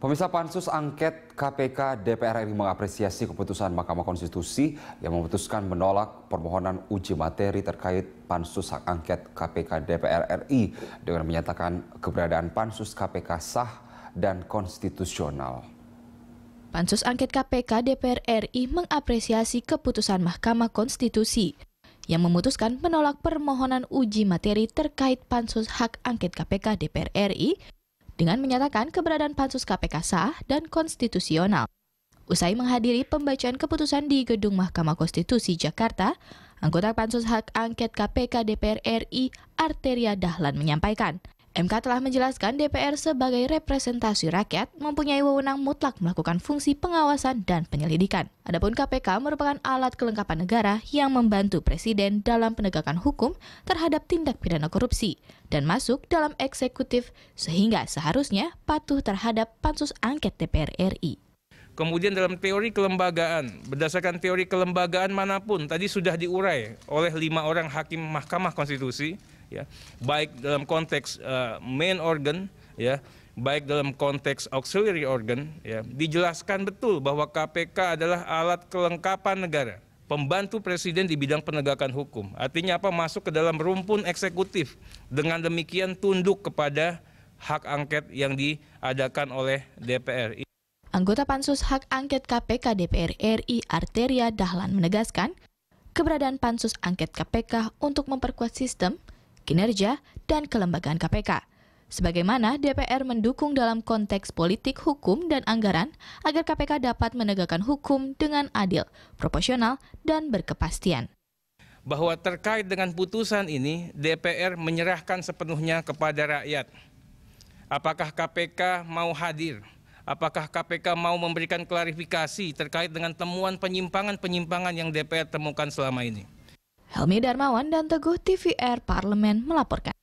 Pemirsa Pansus Angket KPK DPR RI mengapresiasi keputusan Mahkamah Konstitusi yang memutuskan menolak permohonan uji materi terkait Pansus Hak Angket KPK DPR RI dengan menyatakan keberadaan Pansus KPK sah dan konstitusional. Pansus Angket KPK DPR RI mengapresiasi keputusan Mahkamah Konstitusi yang memutuskan menolak permohonan uji materi terkait Pansus Hak Angket KPK DPR RI dengan menyatakan keberadaan pansus KPK sah dan konstitusional. Usai menghadiri pembacaan keputusan di Gedung Mahkamah Konstitusi Jakarta, anggota Pansus Hak Angket KPK DPR RI Arteria Dahlan menyampaikan, MK telah menjelaskan DPR sebagai representasi rakyat mempunyai wewenang mutlak melakukan fungsi pengawasan dan penyelidikan. Adapun KPK merupakan alat kelengkapan negara yang membantu presiden dalam penegakan hukum terhadap tindak pidana korupsi dan masuk dalam eksekutif sehingga seharusnya patuh terhadap pansus angket DPR RI. Kemudian dalam teori kelembagaan, berdasarkan teori kelembagaan manapun tadi sudah diurai oleh lima orang hakim Mahkamah Konstitusi, ya, baik dalam konteks uh, main organ, ya, baik dalam konteks auxiliary organ, ya, dijelaskan betul bahwa KPK adalah alat kelengkapan negara, pembantu presiden di bidang penegakan hukum. Artinya apa? Masuk ke dalam rumpun eksekutif. Dengan demikian tunduk kepada hak angket yang diadakan oleh DPR. Anggota Pansus Hak Angket KPK DPR RI Arteria Dahlan menegaskan, keberadaan Pansus Angket KPK untuk memperkuat sistem, kinerja, dan kelembagaan KPK. Sebagaimana DPR mendukung dalam konteks politik, hukum, dan anggaran agar KPK dapat menegakkan hukum dengan adil, proporsional, dan berkepastian. Bahwa terkait dengan putusan ini, DPR menyerahkan sepenuhnya kepada rakyat. Apakah KPK mau hadir? apakah KPK mau memberikan klarifikasi terkait dengan temuan penyimpangan-penyimpangan yang DPR temukan selama ini. Helmi Darmawan dan Teguh TVR Parlemen melaporkan.